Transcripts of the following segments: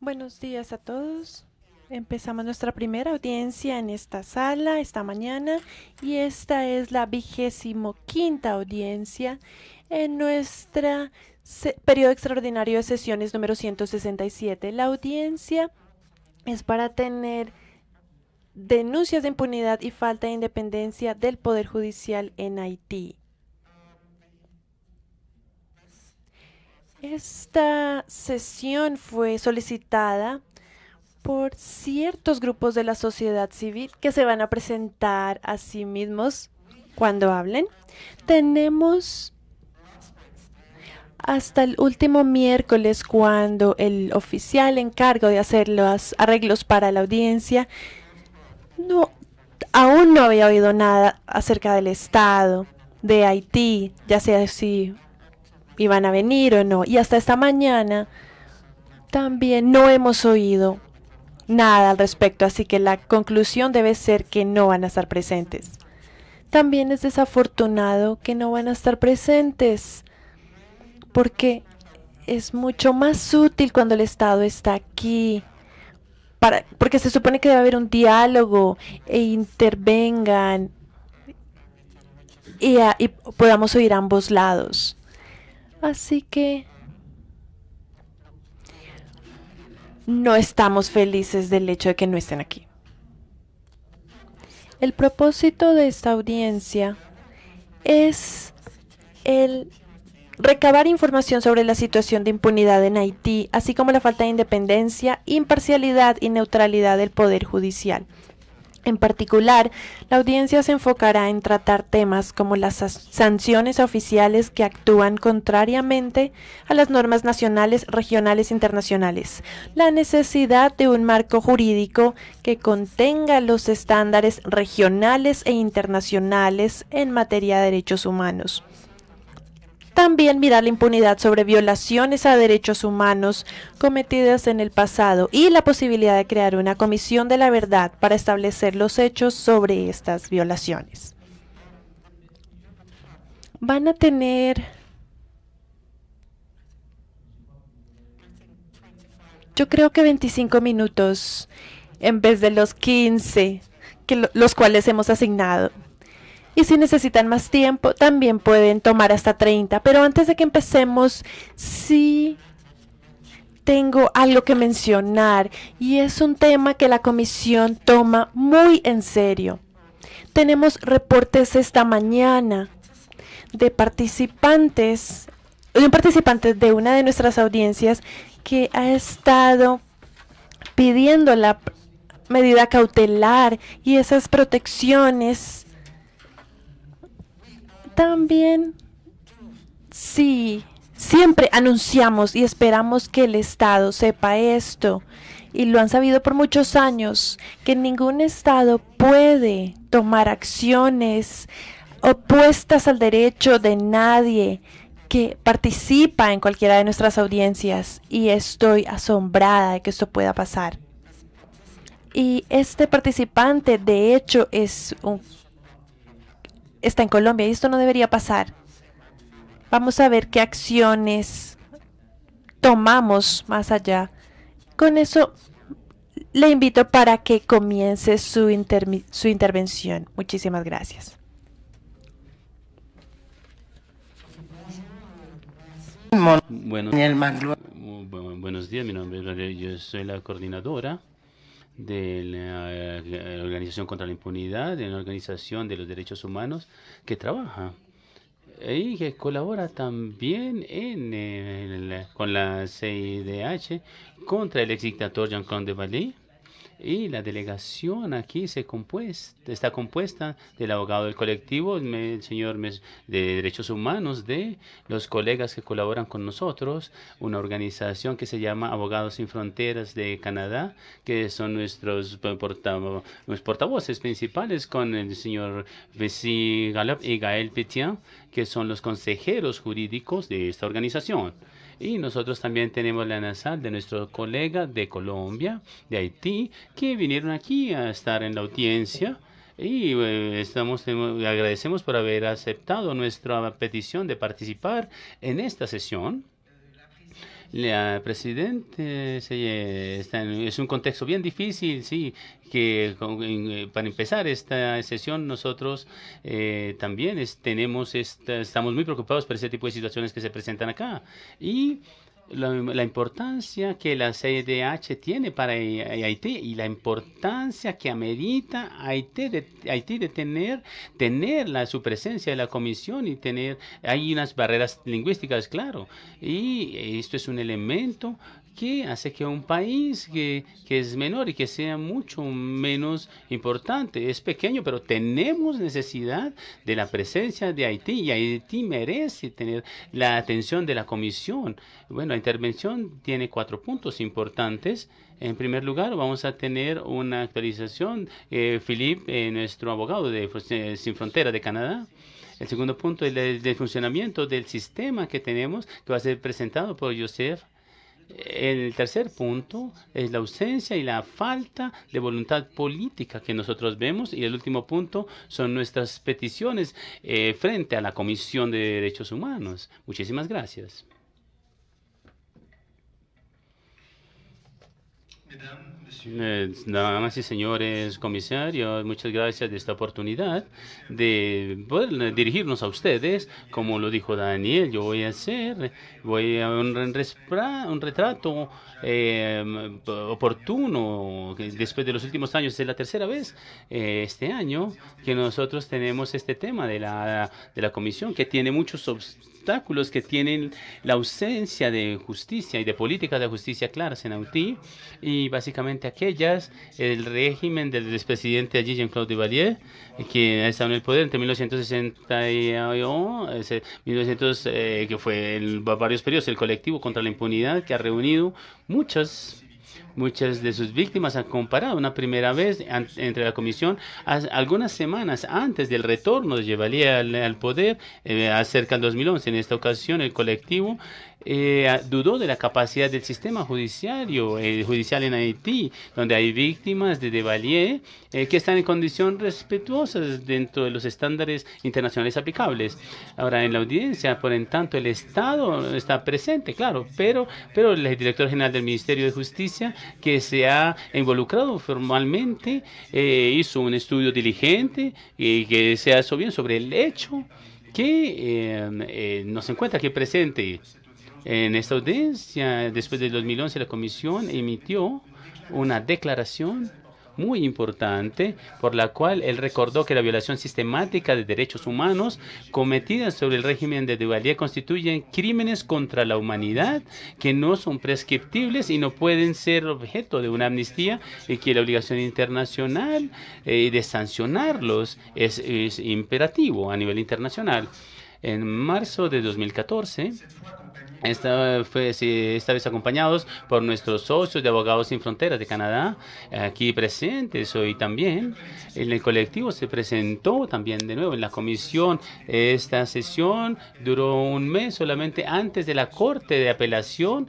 Buenos días a todos. Empezamos nuestra primera audiencia en esta sala esta mañana y esta es la vigésimo quinta audiencia en nuestro periodo extraordinario de sesiones número 167. La audiencia es para tener denuncias de impunidad y falta de independencia del Poder Judicial en Haití. Esta sesión fue solicitada por ciertos grupos de la sociedad civil que se van a presentar a sí mismos cuando hablen. Tenemos hasta el último miércoles cuando el oficial encargo de hacer los arreglos para la audiencia no aún no había oído nada acerca del estado de Haití, ya sea si y a venir o no. Y hasta esta mañana también no hemos oído nada al respecto, así que la conclusión debe ser que no van a estar presentes. También es desafortunado que no van a estar presentes, porque es mucho más útil cuando el Estado está aquí, porque se supone que debe haber un diálogo e intervengan y podamos oír ambos lados. Así que no estamos felices del hecho de que no estén aquí. El propósito de esta audiencia es el recabar información sobre la situación de impunidad en Haití, así como la falta de independencia, imparcialidad y neutralidad del Poder Judicial, en particular, la audiencia se enfocará en tratar temas como las sanciones oficiales que actúan contrariamente a las normas nacionales, regionales e internacionales, la necesidad de un marco jurídico que contenga los estándares regionales e internacionales en materia de derechos humanos, también mirar la impunidad sobre violaciones a derechos humanos cometidas en el pasado y la posibilidad de crear una comisión de la verdad para establecer los hechos sobre estas violaciones. Van a tener yo creo que 25 minutos en vez de los 15 que los cuales hemos asignado y si necesitan más tiempo también pueden tomar hasta 30. Pero antes de que empecemos, sí tengo algo que mencionar y es un tema que la comisión toma muy en serio. Tenemos reportes esta mañana de participantes, de un participante de una de nuestras audiencias que ha estado pidiendo la medida cautelar y esas protecciones también, sí, siempre anunciamos y esperamos que el Estado sepa esto, y lo han sabido por muchos años, que ningún Estado puede tomar acciones opuestas al derecho de nadie que participa en cualquiera de nuestras audiencias y estoy asombrada de que esto pueda pasar. Y este participante, de hecho, es un está en Colombia y esto no debería pasar. Vamos a ver qué acciones tomamos más allá. Con eso le invito para que comience su, su intervención. Muchísimas gracias. buenos días, mi nombre es Yo soy la coordinadora de eh, la, Organización contra la Impunidad, de la Organización de los Derechos Humanos, que trabaja eh, y que colabora también en eh, con la CIDH contra el ex dictador Jean-Claude Vallée y la delegación aquí se está compuesta del abogado del colectivo, el señor de Derechos Humanos, de los colegas que colaboran con nosotros, una organización que se llama Abogados Sin Fronteras de Canadá, que son nuestros, portavoces principales con el señor Vessi Gallup y Gael Petien, que son los consejeros jurídicos de esta organización. Y nosotros también tenemos la nasal de nuestro colega de Colombia, de Haití, que vinieron aquí a estar en la audiencia. Y eh, estamos, eh, agradecemos por haber aceptado nuestra petición de participar en esta sesión la presidente está es un contexto bien difícil, sí, que eh, para empezar esta sesión nosotros eh, también tenemos, estamos muy preocupados por ese tipo de situaciones que se presentan acá. Y la, importancia que la CDH tiene para e, e, Haití y la importancia que amerita Haití de, Haití de tener, tener la, su presencia en la comisión y tener, hay unas barreras lingüísticas, claro, y esto es un elemento que hace que un país que, que, es menor y que sea mucho menos importante. Es pequeño, pero tenemos necesidad de la presencia de Haití y Haití merece tener la atención de la Comisión. Bueno, la intervención tiene cuatro puntos importantes. En primer lugar, vamos a tener una actualización. Eh, Philippe, eh, nuestro abogado de eh, Sin Frontera de Canadá, el segundo punto es el, el, funcionamiento del sistema que tenemos, que va a ser presentado por Joseph el tercer punto es la ausencia y la falta de voluntad política que nosotros vemos. Y el último punto son nuestras peticiones eh, frente a la Comisión de Derechos Humanos. Muchísimas gracias. Pues, eh, nada más y señores comisarios, muchas gracias de esta oportunidad de poder dirigirnos a ustedes. Como lo dijo Daniel, yo voy a hacer voy a un, retrato em, oportuno. Después de los últimos años, es la tercera vez eh, este año que nosotros tenemos este tema de la, de la comisión que tiene muchos obstáculos, que tienen la ausencia de justicia y de políticas de justicia claras en Haití y básicamente aquellas, el régimen del expresidente allí, Jean-Claude Duvalier, que ha estado en el poder entre 1961, eh, que fue el, varios periodos, el colectivo contra la impunidad, que ha reunido muchas Muchas de sus víctimas han comparado una primera vez entre la comisión algunas semanas antes del retorno de Duvalier al, poder eh, acerca del 2011. En esta ocasión, el colectivo eh, ah, dudó de la capacidad del sistema judicial en Haití, donde hay víctimas de Devalier eh, que están en condición respetuosas dentro de los estándares internacionales aplicables. Ahora, en la audiencia, por en tanto, el Estado está presente, claro, pero, pero el director general del Ministerio de Justicia, que se ha involucrado formalmente, eh, hizo un estudio diligente y que se hecho bien sobre el hecho que no se encuentra aquí presente en esta audiencia, después del 2011, la Comisión emitió una declaración muy importante por la cual él recordó que la violación sistemática de derechos humanos cometidas sobre el régimen de Duvalier constituyen crímenes contra la humanidad que no son prescriptibles y no pueden ser objeto de una amnistía y que la obligación internacional eh, de sancionarlos es imperativo a nivel internacional. En marzo de 2014, esta, esta vez acompañados por nuestros socios de Abogados Sin Fronteras de Canadá, aquí presentes hoy también. En el colectivo se presentó también de nuevo en la comisión. Esta sesión duró un mes solamente antes de la Corte de Apelación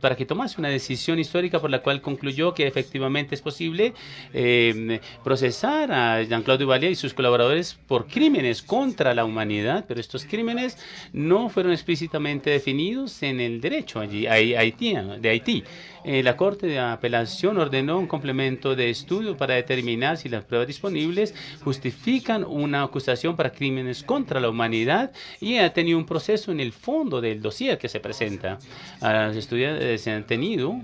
para que tomase una decisión histórica por la cual concluyó que efectivamente es posible em, procesar a Jean-Claude Duvalier y sus colaboradores por crímenes contra la humanidad, pero estos crímenes no fueron explícitamente definidos en el derecho allí, de Haití. Eh, la Corte de Apelación ordenó un complemento de estudio para determinar si las pruebas disponibles justifican una acusación para crímenes contra la humanidad y ha tenido un proceso en el fondo del dossier que se presenta. los ah, estudios se eh, han tenido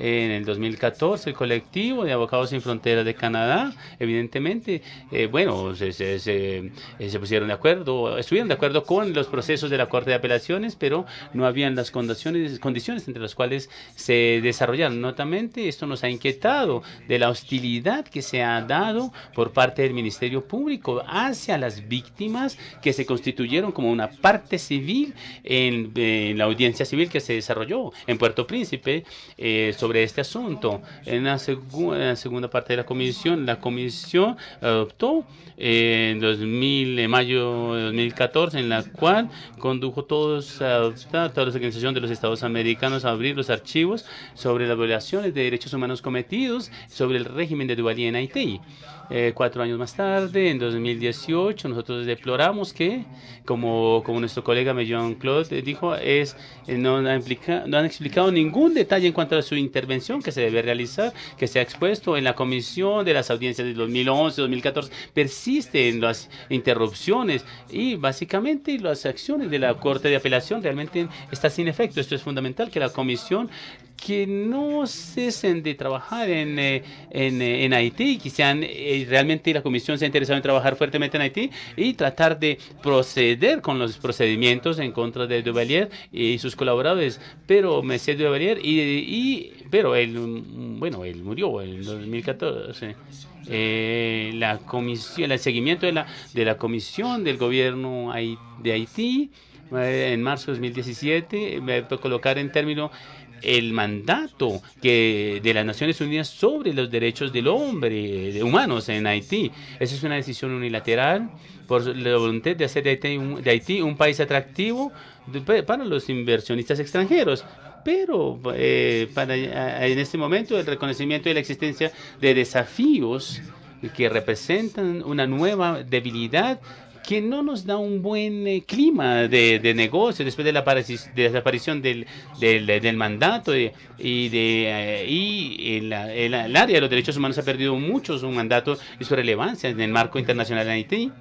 en el 2014, el colectivo de Abogados Sin Fronteras de Canadá, evidentemente, eh, bueno, eh, se, pusieron de acuerdo, estuvieron de acuerdo con los procesos de la Corte de Apelaciones, pero no habían las condiciones, condiciones entre las cuales se desarrollaron. Notamente, esto nos ha inquietado de la hostilidad que se ha dado por parte del Ministerio Público hacia las víctimas que se constituyeron como una parte civil en, la audiencia civil que se desarrolló en Puerto Príncipe eh, sobre sobre este asunto. En la, segunda parte de la comisión, la comisión adoptó eh, en 2000, mayo de 2014, en la cual condujo todos, todas las organizaciones de los Estados americanos a abrir los archivos sobre las violaciones de derechos humanos cometidos sobre el régimen de Duvalier en Haití. Eh, cuatro años más tarde, en 2018, nosotros deploramos que, como, como nuestro colega Jean Claude eh, dijo, es, no, han no han explicado ningún detalle en cuanto a su intervención que se debe realizar, que se ha expuesto en la comisión de las audiencias de 2011, 2014. Persisten las interrupciones y básicamente las acciones de la Corte de Apelación realmente está sin efecto. Esto es fundamental que la comisión que no cesen de trabajar en, eh, eh, en, Haití, que sean eh, realmente la comisión se ha interesado en trabajar fuertemente en Haití y tratar de proceder con los procedimientos en contra de Duvalier y sus colaboradores. Pero Messier Duvalier y, y pero él mm, bueno él murió en 2014. la comisión, el seguimiento de la de la comisión del gobierno de Haití en marzo de 2017 colocar en término el mandato que de las Naciones Unidas sobre los derechos del hombre, de humanos en Haití. Esa es una decisión unilateral por la voluntad de hacer de Haití un, país atractivo para los inversionistas extranjeros. Pero eh, eh, en este momento el reconocimiento de la existencia de desafíos que representan una nueva debilidad que no nos da un buen eh, clima de, de, negocio después de la desaparición del, del, mandato eh, y, de, eh, y el, área de los derechos humanos ha perdido mucho su mandato y su relevancia en el marco internacional de Haití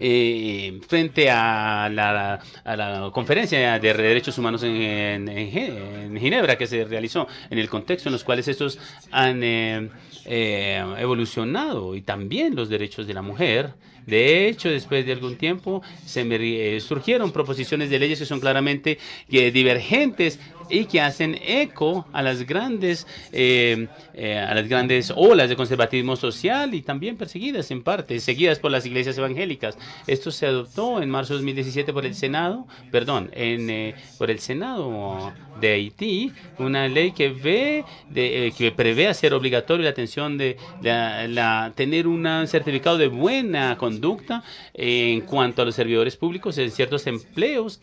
eh, frente a la, conferencia de derechos humanos en, en, Ginebra que se realizó, en el contexto en los cuales estos han eh, eh, evolucionado y también los derechos de la mujer. De hecho, después de algún tiempo se me, eh, surgieron proposiciones de leyes que son claramente divergentes y que hacen eco a las grandes, eh, eh, a las grandes olas de conservatismo social y también perseguidas en parte, seguidas por las iglesias evangélicas. Esto se adoptó en marzo de 2017 por el Senado, perdón, eh, por el Senado de Haití, una ley que ve, que prevé hacer obligatorio la atención de, tener un certificado de buena conducta en cuanto a los servidores públicos en ciertos empleos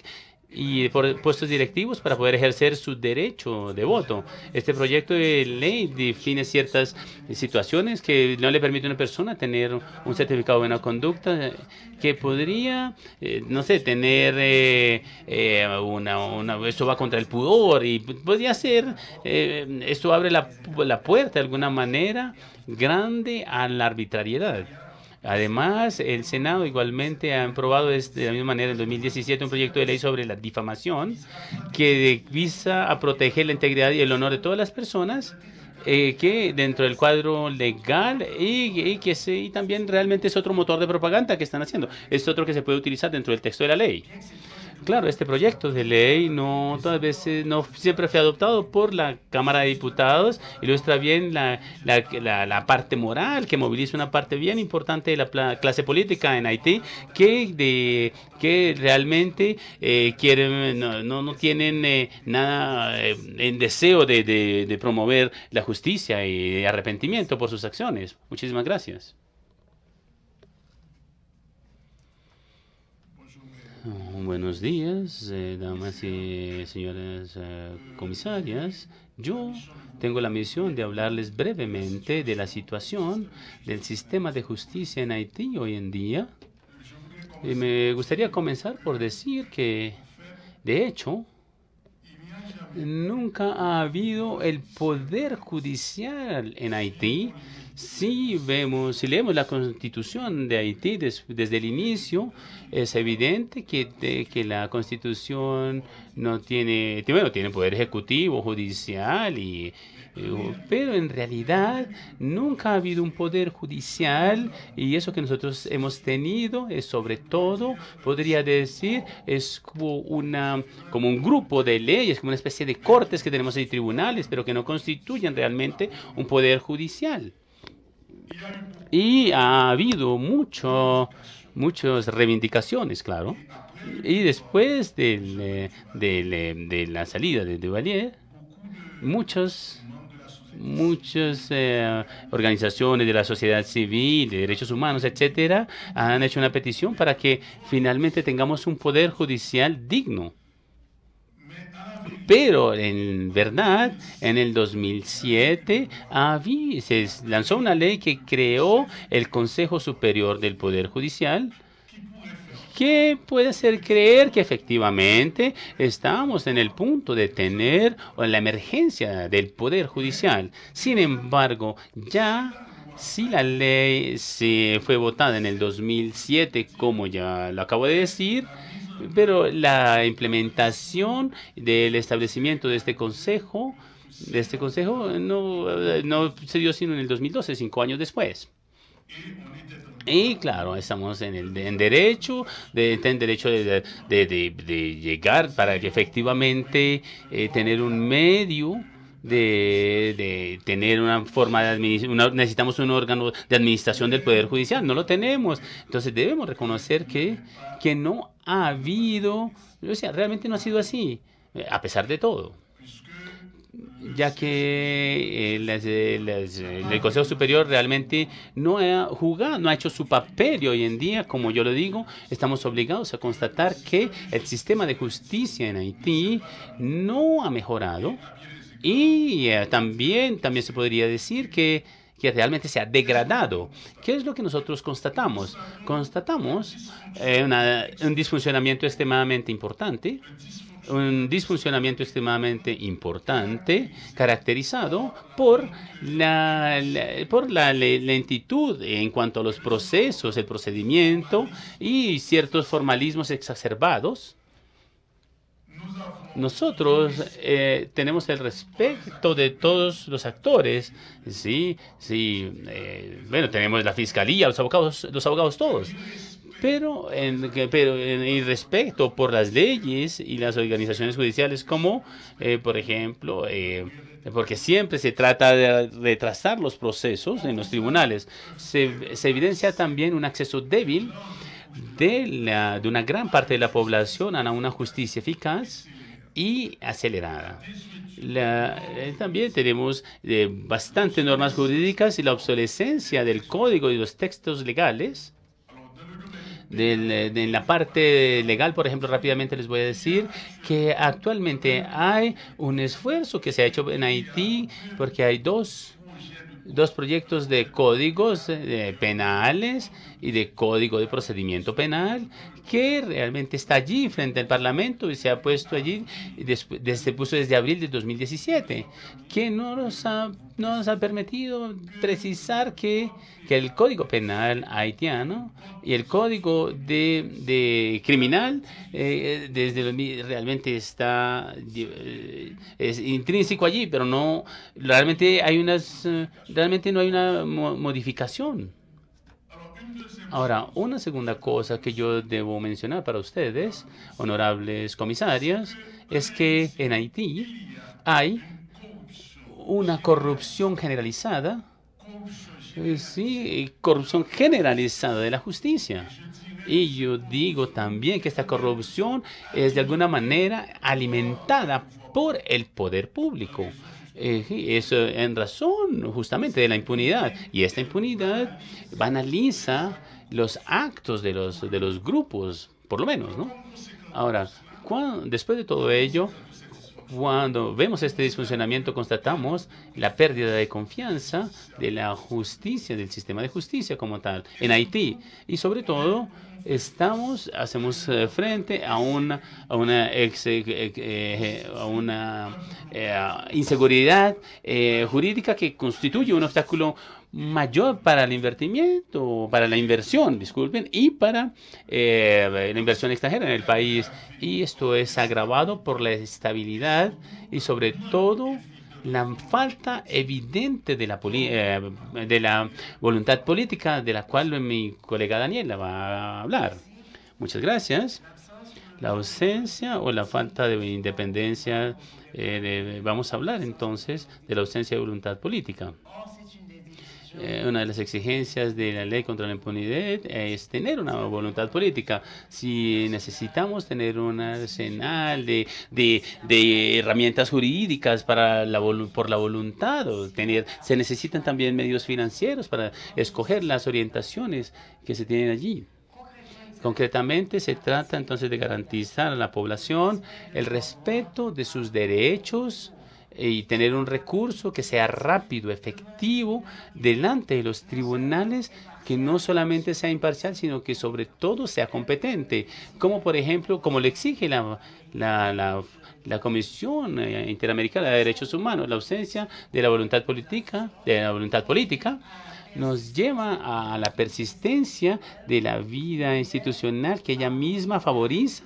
y por puestos directivos para poder ejercer su derecho de voto. Este proyecto de ley define ciertas situaciones que no le permite a una persona tener un certificado de buena conducta eh, que podría, eh, no sé, tener eh, eh, una, una, Esto va contra el pudor y podría ser... esto abre la, la puerta de alguna manera grande a la arbitrariedad. Además, el Senado igualmente ha aprobado de la misma manera en 2017 un proyecto de ley sobre la difamación que visa a proteger la integridad y el honor de todas las personas eh, que dentro del cuadro legal y, que se, y también realmente es otro motor de propaganda que están haciendo. Es otro que se puede utilizar dentro del texto de la ley. Claro, este proyecto de ley no veces no siempre fue adoptado por la Cámara de Diputados. Ilustra bien la, parte moral que moviliza una parte bien importante de la clase política en Haití que de que realmente eh, quieren no, no, no tienen eh, nada eh, en deseo de, de promover la justicia y arrepentimiento por sus acciones. Muchísimas gracias. Buenos días, eh, damas y señores eh, comisarias. Yo tengo la misión de hablarles brevemente de la situación del sistema de justicia en Haití hoy en día. Y me gustaría comenzar por decir que, de hecho, nunca ha habido el poder judicial en Haití si vemos, si leemos la constitución de Haití desde el inicio, es evidente que, que la constitución no tiene, bueno, tiene poder ejecutivo, judicial y, pero en realidad nunca ha habido un poder judicial y eso que nosotros hemos tenido es sobre todo, podría decir, es como, como un grupo de leyes, como una especie de cortes que tenemos ahí tribunales, pero que no constituyen realmente un poder judicial. Y ha habido mucho, muchas reivindicaciones, claro. Y después eh, eh, de la salida de Duvalier, muchos, muchas eh, organizaciones de la sociedad civil, de derechos humanos, etcétera, han hecho una petición para que finalmente tengamos un poder judicial digno. Pero en verdad, en el 2007 se lanzó una ley que creó el Consejo Superior del Poder Judicial que puede hacer creer que efectivamente estamos en el punto de tener la emergencia del Poder Judicial. Sin embargo, ya si la ley se fue votada en el 2007, como ya lo acabo de decir, pero la implementación del establecimiento de este consejo, de este consejo no, se dio sino en el 2012, cinco años después. Y claro, estamos en el derecho, de, derecho de, llegar para que efectivamente eh, tener un medio de, tener una forma de una necesitamos un órgano de administración del Poder Judicial, no lo tenemos. Entonces debemos reconocer que, que no ha habido, o sea, realmente no ha sido así, eh, a pesar de todo ya que eh, eh, el Consejo Superior realmente no ha jugado, no ha hecho su papel y hoy en día, como yo lo digo, estamos obligados a constatar que el sistema de justicia en Haití no ha mejorado y eh, también, también se podría decir que, realmente se ha degradado. ¿Qué es lo que nosotros constatamos? Constatamos eh, un disfuncionamiento extremadamente importante un disfuncionamiento extremadamente importante, caracterizado por por la lentitud en cuanto a los procesos, el procedimiento y ciertos formalismos exacerbados nosotros eh, tenemos el respeto de todos los actores, sí, sí, eh, bueno, tenemos la fiscalía, los abogados, los abogados todos, pero en, pero en respeto por las leyes y las organizaciones judiciales, como eh, por ejemplo, porque siempre se trata de retrasar los procesos en los tribunales, se evidencia también un acceso débil de, de una gran parte de la población a una justicia eficaz y acelerada. Eh, también tenemos eh, bastantes normas jurídicas y la obsolescencia del código y los textos legales. en eh, la parte legal, por ejemplo, rápidamente les voy a decir que actualmente hay un esfuerzo que se ha hecho en Haití porque hay dos, proyectos de códigos penales y de Código de Procedimiento Penal, que realmente está allí frente al Parlamento y se ha puesto allí, se puso desde abril de 2017, que no nos ha, no nos ha permitido precisar que, el Código Penal haitiano y el Código de, Criminal eh, desde realmente está eh, es intrínseco allí, pero no realmente hay unas eh, realmente no hay una modificación Ahora, una segunda cosa que yo debo mencionar para ustedes, honorables comisarias, es que en Haití hay una corrupción generalizada, eh, sí, corrupción generalizada de la justicia. Y yo digo también que esta corrupción es de alguna manera alimentada por el poder público. Es eh, eso en razón justamente de la impunidad. Y esta impunidad banaliza los actos de los, de los grupos, por lo menos, ¿no? Ahora, después de todo ello, cuando vemos este disfuncionamiento, constatamos la pérdida de confianza de la justicia, del sistema de justicia como tal, en Haití. Y sobre todo, estamos, hacemos eh, frente a una, a una, ex, eh, eh, a una inseguridad jurídica que constituye un obstáculo mayor para el invertimiento, para la inversión, disculpen, y para eh, la inversión extranjera en el país. Y esto es agravado por la estabilidad y sobre todo la falta evidente de la, eh, de la voluntad política de la cual mi colega Daniela va a hablar. Muchas gracias. La ausencia o la falta de independencia, eh, vamos a hablar entonces de la ausencia de voluntad política. Eh, una de las exigencias de la ley contra la impunidad es tener una voluntad política. Si necesitamos tener un arsenal de, herramientas jurídicas para la, por la voluntad, se necesitan también medios financieros para escoger las orientaciones que se tienen allí. Concretamente, se trata entonces de garantizar a la población el respeto de sus derechos eh, y tener un recurso que sea rápido, efectivo, delante de los tribunales que no solamente sea imparcial, sino que sobre todo sea competente, como por ejemplo, como le exige la, Comisión eh, Interamericana de Derechos Humanos, la ausencia de la voluntad política, de la voluntad política nos lleva a la persistencia de la vida institucional que ella misma favoriza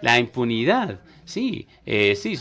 la impunidad Sí, eh, sí,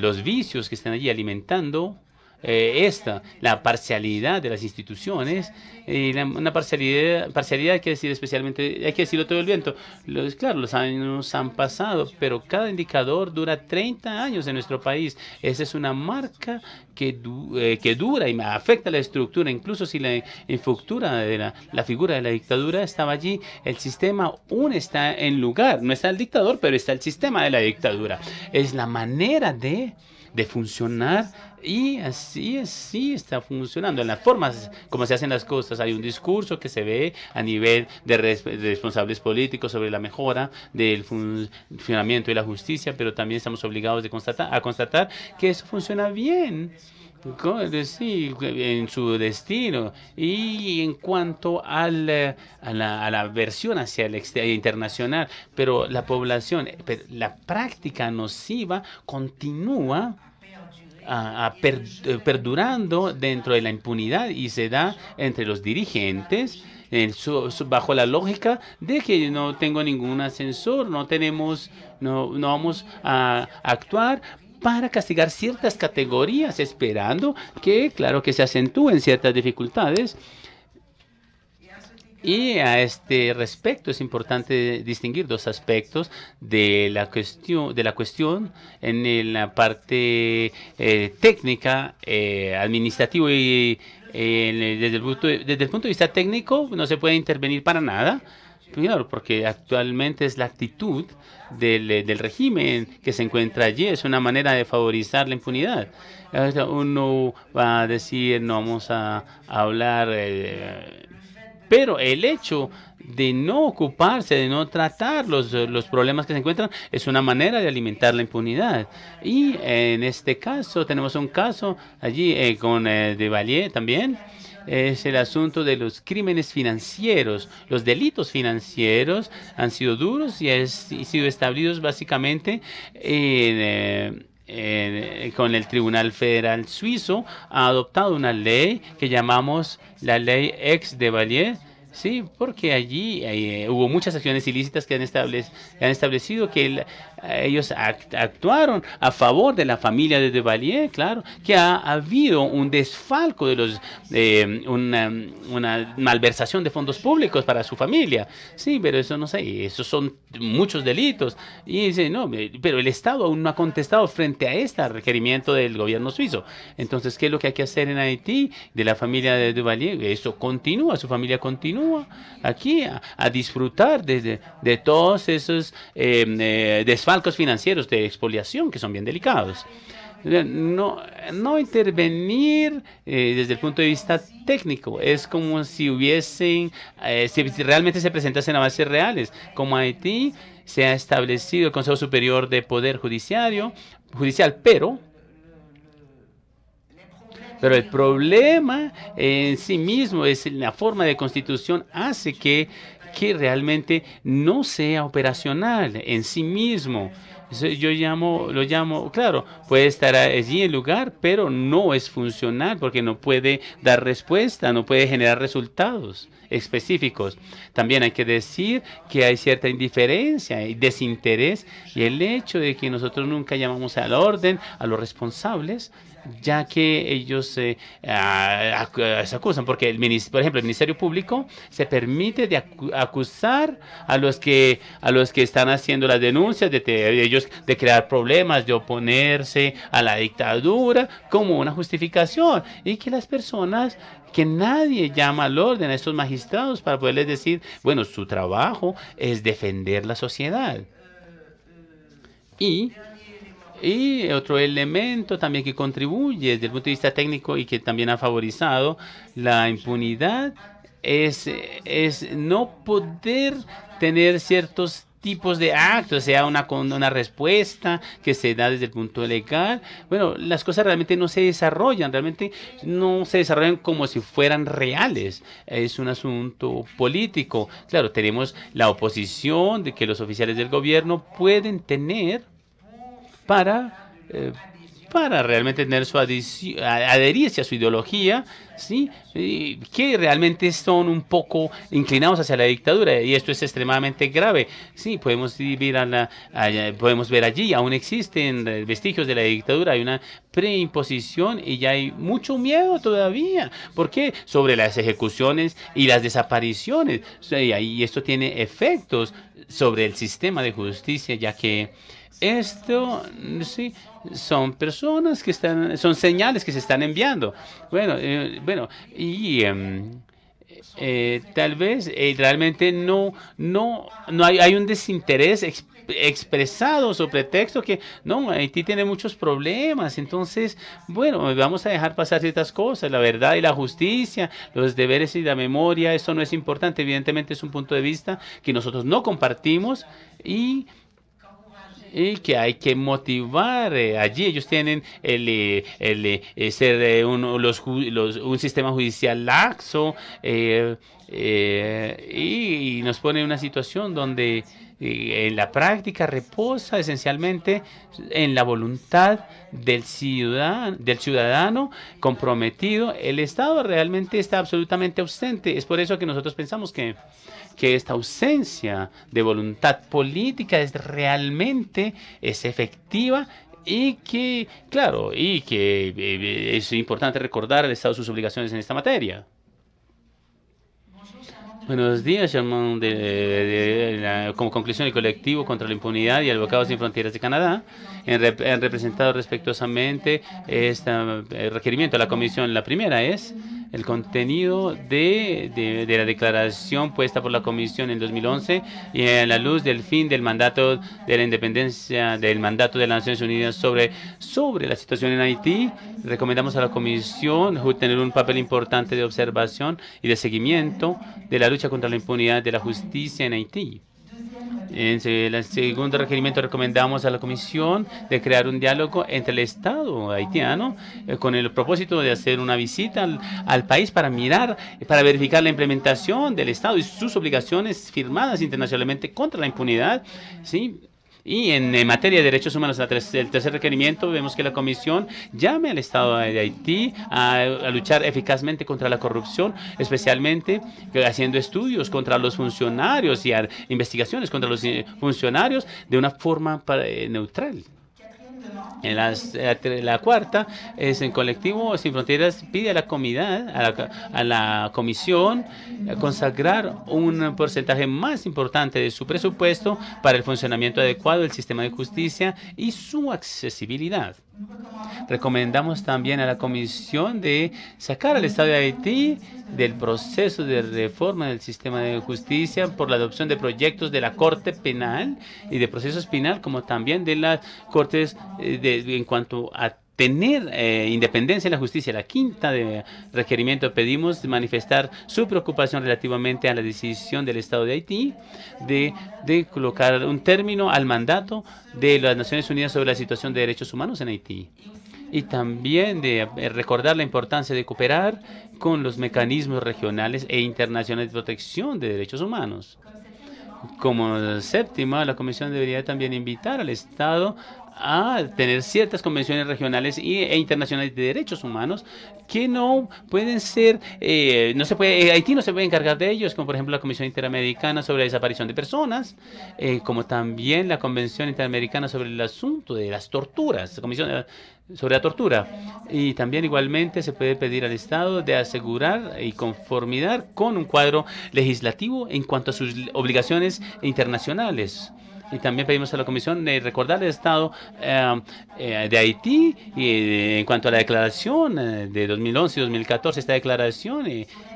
los vicios que están allí alimentando eh, esta, la parcialidad de las instituciones, y una parcialidad, parcialidad hay que decir especialmente, hay que decirlo todo el viento. Los, claro, los años han pasado, pero cada indicador dura 30 años en nuestro país. Esa es una marca que, eh, que dura y afecta la estructura, incluso si la infraestructura de la, figura de la dictadura estaba allí, el sistema aún está en lugar. No está el dictador, pero está el sistema de la dictadura. Es la manera de de funcionar y así así está funcionando. En las formas como se hacen las cosas, hay un discurso que se ve a nivel de, responsables políticos sobre la mejora del funcionamiento y la justicia, pero también estamos obligados de constatar, a constatar que eso funciona bien. en su destino. Y en cuanto al, a, la, a, versión hacia el internacional, pero la población, eh, la práctica nociva continúa eh, perdurando dentro de la impunidad y se da entre los dirigentes bajo la lógica de que no tengo ningún ascensor, no tenemos, no, no vamos a actuar para castigar ciertas categorías, esperando que, claro, que se acentúen ciertas dificultades y a este respecto es importante distinguir dos aspectos de la cuestión, de la cuestión en la parte eh, técnica, eh, administrativa y eh, desde, el punto de, desde el punto de vista técnico no se puede intervenir para nada. Primero, porque actualmente es la actitud del, régimen que se encuentra allí, es una manera de favorizar la impunidad. Uno va a decir, no vamos a, hablar pero el hecho de no ocuparse, de no tratar los, problemas que se encuentran, es una manera de alimentar la impunidad. Y en este caso, tenemos un caso allí eh, con eh, De Valier también, es el asunto de los crímenes financieros. Los delitos financieros han sido duros y han sido establecidos básicamente en, eh, con el Tribunal Federal Suizo, ha adoptado una ley que llamamos la ley ex de Valier, Sí, porque allí eh, hubo muchas acciones ilícitas que han, han establecido que el, ellos actuaron a favor de la familia de Duvalier, claro, que ha, habido un desfalco de los, eh, una, malversación de fondos públicos para su familia. Sí, pero eso no sé, esos son muchos delitos. Y dice, no, pero el Estado aún no ha contestado frente a este requerimiento del gobierno suizo. Entonces, ¿qué es lo que hay que hacer en Haití de la familia de Duvalier? Eso continúa, su familia continúa aquí a, disfrutar de, de, todos esos eh, eh desfalcos bancos financieros de expoliación que son bien delicados. No, no intervenir eh, desde el punto de vista técnico, es como si hubiesen, eh, si realmente se presentasen a bases reales, como Haití se ha establecido el Consejo Superior de Poder Judiciario, judicial, pero pero el problema en sí mismo es la forma de constitución hace que que realmente no sea operacional en sí mismo. Yo llamo, lo llamo, claro, puede estar allí en lugar, pero no es funcional porque no puede dar respuesta, no puede generar resultados específicos. También hay que decir que hay cierta indiferencia y desinterés y el hecho de que nosotros nunca llamamos al orden, a los responsables, ya que ellos se eh, acusan, porque, el, por ejemplo, el Ministerio Público se permite de acusar a los que, a los que están haciendo las denuncias, de, ellos de crear problemas, de oponerse a la dictadura, como una justificación, y que las personas que nadie llama al orden a estos magistrados para poderles decir, bueno, su trabajo es defender la sociedad. Y y otro elemento también que contribuye desde el punto de vista técnico y que también ha favorizado la impunidad es, es no poder tener ciertos tipos de actos, sea una, una respuesta que se da desde el punto legal. Bueno, las cosas realmente no se desarrollan, realmente no se desarrollan como si fueran reales. Es un asunto político. Claro, tenemos la oposición de que los oficiales del gobierno pueden tener para, eh, para realmente tener su adherirse a su ideología, ¿sí? que realmente son un poco inclinados hacia la dictadura y esto es extremadamente grave. Sí, podemos vivir a la, podemos ver allí, aún existen vestigios de la dictadura, hay una preimposición y ya hay mucho miedo todavía. ¿Por qué? Sobre las ejecuciones y las desapariciones. Y esto tiene efectos sobre el sistema de justicia, ya que esto, sí, son personas que están, son señales que se están enviando. Bueno, eh, bueno, y... Em, eh, tal vez eh, realmente no, no, no hay, un desinterés expresado sobre texto que no, Haití tiene muchos problemas, entonces, bueno, vamos a dejar pasar ciertas cosas, la verdad y la justicia, los deberes y la memoria, eso no es importante, evidentemente es un punto de vista que nosotros no compartimos y y que hay que motivar. Eh, allí ellos tienen el, eh, el, eh, ser un, los, un sistema judicial laxo y, nos pone en una situación donde en la práctica reposa esencialmente en la voluntad del ciudadano, del ciudadano comprometido. El Estado realmente está absolutamente ausente. Es por eso que nosotros pensamos que que esta ausencia de voluntad política es realmente es efectiva y que, claro, y que eh, es importante recordar al Estado sus obligaciones en esta materia. Buenos días, Germán, como conclusión del colectivo contra la impunidad y Abogados sin Fronteras de Canadá, han representado respetuosamente este eh, requerimiento a la comisión. La primera es el contenido de, la declaración puesta por la Comisión en 2011 y a la luz del fin del mandato de la independencia, del mandato de las Naciones Unidas sobre, sobre la situación en Haití, recomendamos a la Comisión tener un papel importante de observación y de seguimiento de la lucha contra la impunidad de la justicia en Haití. En el segundo requerimiento recomendamos a la Comisión de crear un diálogo entre el Estado haitiano eh, con el propósito de hacer una visita al, país para mirar, para verificar la implementación del Estado y sus obligaciones firmadas internacionalmente contra la impunidad, ¿sí? Y en, materia de derechos humanos, el tercer requerimiento, vemos que la Comisión llame al Estado de Haití a, luchar eficazmente contra la corrupción, especialmente eh, haciendo estudios contra los funcionarios y investigaciones contra los eh, funcionarios de una forma eh, neutral. En la, cuarta es en colectivo sin fronteras pide a la a la comisión eh, consagrar un porcentaje más importante de su presupuesto para el funcionamiento adecuado del sistema de justicia y su accesibilidad. Recomendamos también a la comisión de sacar al Estado de Haití del proceso de reforma del sistema de justicia por la adopción de proyectos de la Corte Penal y de procesos penal como también de las Cortes eh, de en cuanto a tener eh, independencia en la justicia. La quinta de requerimiento pedimos manifestar su preocupación relativamente a la decisión del Estado de Haití de, de, colocar un término al mandato de las Naciones Unidas sobre la situación de derechos humanos en Haití. Y también de eh, recordar la importancia de cooperar con los mecanismos regionales e internacionales de protección de derechos humanos. Como séptima, la Comisión debería también invitar al Estado a tener ciertas convenciones regionales e internacionales de derechos humanos que no pueden ser, eh, no se puede, eh, Haití no se puede encargar de ellos, como por ejemplo la Comisión Interamericana sobre la Desaparición de Personas, eh, como también la Convención Interamericana sobre el asunto de las torturas, la Comisión sobre la tortura. Y también igualmente se puede pedir al Estado de asegurar y conformidad con un cuadro legislativo en cuanto a sus obligaciones internacionales. Y también pedimos a la Comisión de recordar el estado eh, eh, de Haití y eh, en cuanto a la declaración de 2011 y 2014. Esta declaración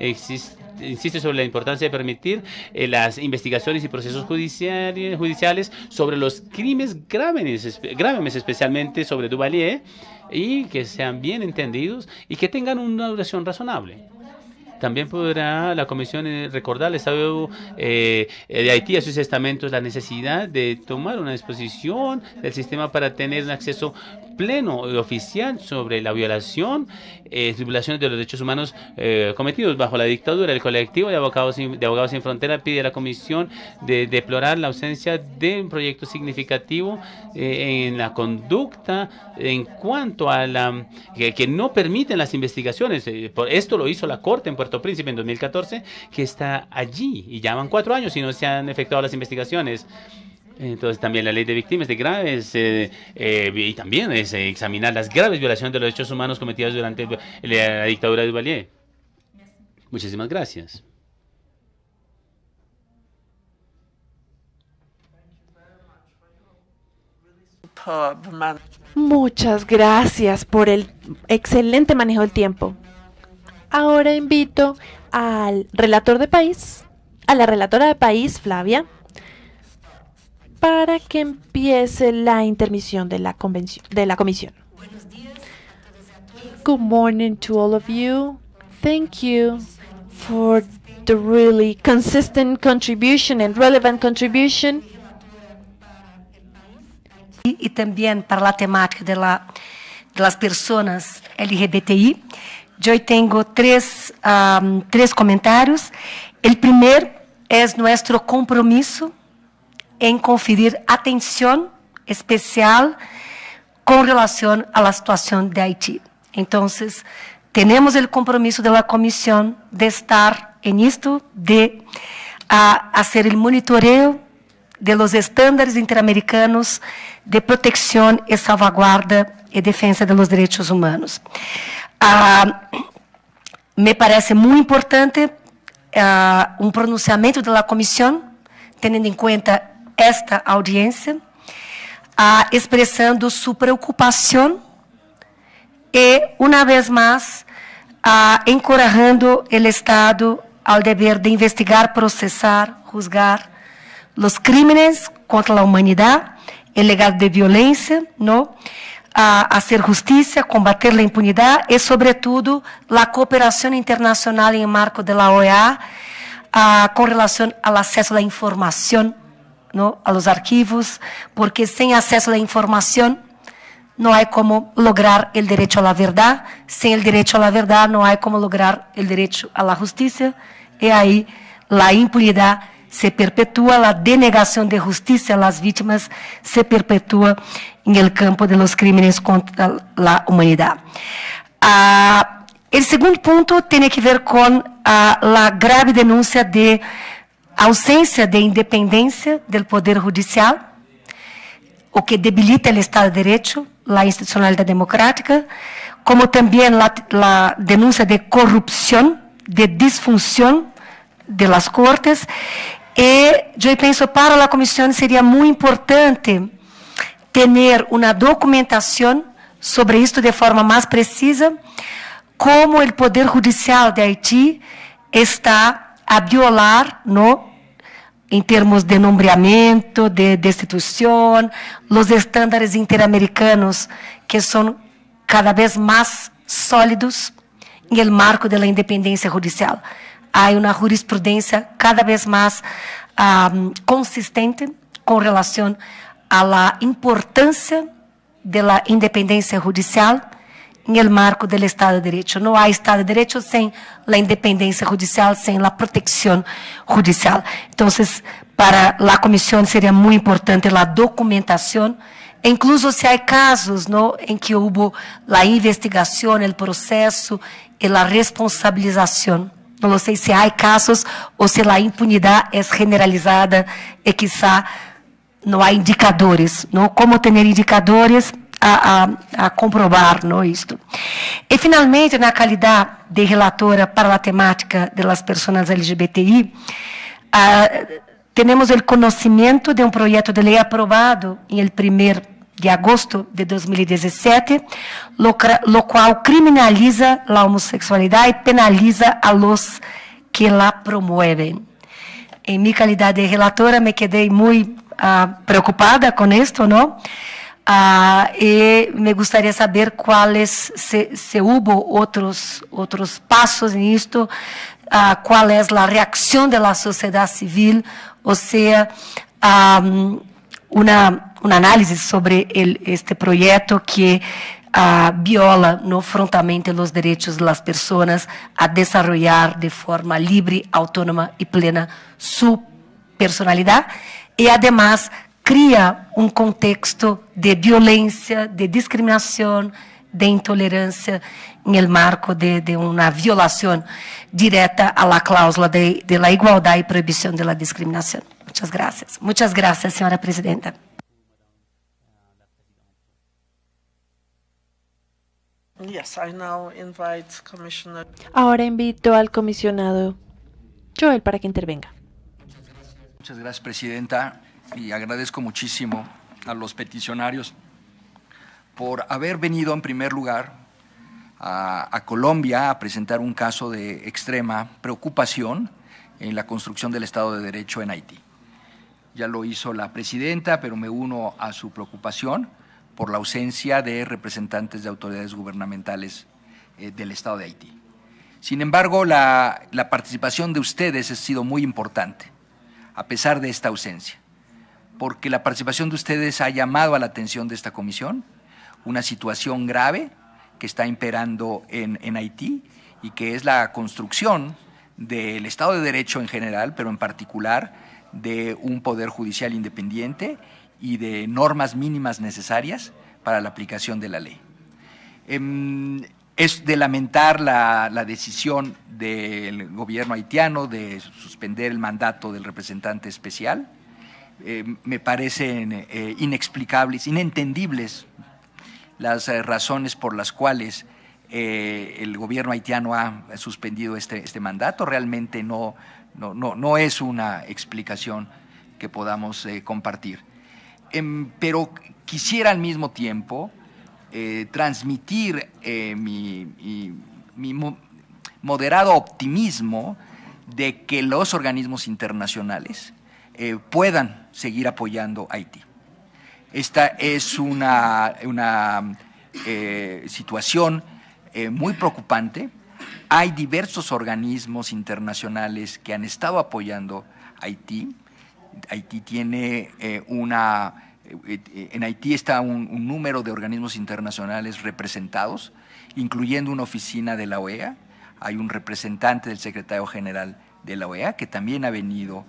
insiste sobre la importancia de permitir las investigaciones y procesos judiciales, judiciales sobre los crímenes graves, graves especialmente sobre Duvalier, y que sean bien entendidos y que tengan una duración razonable. También podrá la Comisión eh, recordar al Estado eh, eh, de Haití a sus estamentos la necesidad de tomar una disposición del sistema para tener un acceso pleno y oficial sobre la violación, eh, de los derechos humanos eh, cometidos bajo la dictadura. El colectivo de abogados sin, de abogados sin frontera pide a la comisión de deplorar la ausencia de un proyecto significativo eh, en la conducta en cuanto a la que, no permiten las investigaciones. por esto lo hizo la corte en Puerto Príncipe en 2014, que está allí y ya van cuatro años y no se han efectuado las investigaciones. Entonces también la ley de víctimas de graves eh, eh, y también es examinar las graves violaciones de los derechos humanos cometidas durante la dictadura de Duvalier. Muchísimas gracias. Muchas gracias por el excelente manejo del tiempo. Ahora invito al relator de país, a la relatora de país, Flavia para que empiece la intermisión de la, convención, de la comisión. Good morning to all of you. Thank you for the really consistent contribution and relevant contribution. Y, y también para la temática de, la, de las personas LGBTI. Yo tengo tres, tres comentarios. El primer es nuestro compromiso em conferir atenção especial com relação à situação de Haiti. Então, temos o compromisso da Comissão de estar em isto de a, o monitoreio monitoreo de los estándares interamericanos de proteção e salvaguarda e defesa de los humanos. Ah, me parece muito importante ah, pronunciamento da Comissão, tendo em conta esta audiência, ah, expressando sua preocupação e, uma vez mais, ah, encorajando o Estado ao dever de investigar, processar, juzgar los crimes contra la humanidad, el legado de violencia, não, A, a, ser justiça, combater a impunidade e, sobretudo, a cooperação internacional em marco da OEA a, com relação ao acesso à informação ¿no? a los arquivos, porque sem acesso à informação não há como lograr o direito à verdade. Sem o direito à verdade não há como lograr o direito à justiça. E aí a impunidade se perpetua, a denegação de justiça às vítimas se perpetua em el campo de los crímenes contra la humanidad. Ah, el segundo punto tiene que ver con ah, la grave denuncia de ausência de independência do Poder Judicial, o que debilita o Estado de Direito, a institucionalidade democrática, como também a denúncia de corrupção, de disfunção de las Cortes. eu yo que para a Comissão seria muito importante ter uma documentação sobre isso de forma mais precisa, como o Poder Judicial de Haiti está violar no em termos de nombreamento, de destituição, os estándares interamericanos que são cada vez mais sólidos em el marco da independência judicial. Há uma jurisprudência cada vez mais um, ah, consistente com relação à importância da independência judicial em el marco do Estado de Direito não há Estado de Direito sem la independência judicial, sem la proteção judicial. Então, para a comissão seria muito importante la documentação incluso se há casos ¿no? em que houve la investigação el processo e a responsabilização. Não sei se há casos ou se la impunidade é generalizada e, quizá não há indicadores. não como ter indicadores? a, a, a no é isto. E, finalmente, na qualidade de relatora para a temática das pessoas LGBTI, uh, ah, temos o conhecimento de um projeto de lei aprovado em 1 de agosto de 2017, lo, lo qual criminaliza a homossexualidade e penaliza a los que la promovem. Em minha qualidade de relatora, me quedei muito uh, preocupada com isto, não? Ah, e me gostaria saber quais, se, se houve outros, outros passos nisto, ah, qual é a reação da sociedade civil, ou seja, ah, uma, uma análise sobre el, este projeto que ah, viola no frontalmente os direitos das pessoas a desenvolver de forma livre, autônoma e plena sua personalidade, e, además, crea un um contexto de violencia, de discriminación, de intolerancia en em el marco de, una violación directa a la cláusula de, la igualdad y prohibición de la discriminación. Muchas gracias. Muchas gracias, señora presidenta. Ahora invito al comisionado Joel para que intervenga. Muchas gracias presidenta y agradezco muchísimo a los peticionarios por haber venido en primer lugar a, Colombia a presentar un caso de extrema preocupación en la construcción del Estado de Derecho en Haití. Ya lo hizo la presidenta, pero me uno a su preocupación por la ausencia de representantes de autoridades gubernamentales eh, del Estado de Haití. Sin embargo, la participación de ustedes ha sido muy importante, a pesar de esta ausencia porque la participación de ustedes ha llamado a la atención de esta comisión una situación grave que está imperando en, Haití y que es la construcción del Estado de Derecho en general, pero en particular de un poder judicial independiente y de normas mínimas necesarias para la aplicación de la ley. Em, es de lamentar la, decisión del gobierno haitiano de suspender el mandato del representante especial eh, me parecen eh, inexplicables, inentendibles las eh, razones por las cuales el gobierno haitiano ha suspendido este, este mandato. Realmente no, no, es una explicación que podamos compartir. Em, pero quisiera al mismo tiempo transmitir mi, moderado optimismo de que los organismos internacionales puedan seguir apoyando a Haití. Esta es una, una eh, situación eh, muy preocupante. Hay diversos organismos internacionales que han estado apoyando a Haití. Haití tiene eh, una... En Haití está un, un, número de organismos internacionales representados, incluyendo una oficina de la OEA. Hay un representante del secretario general de la OEA que también ha venido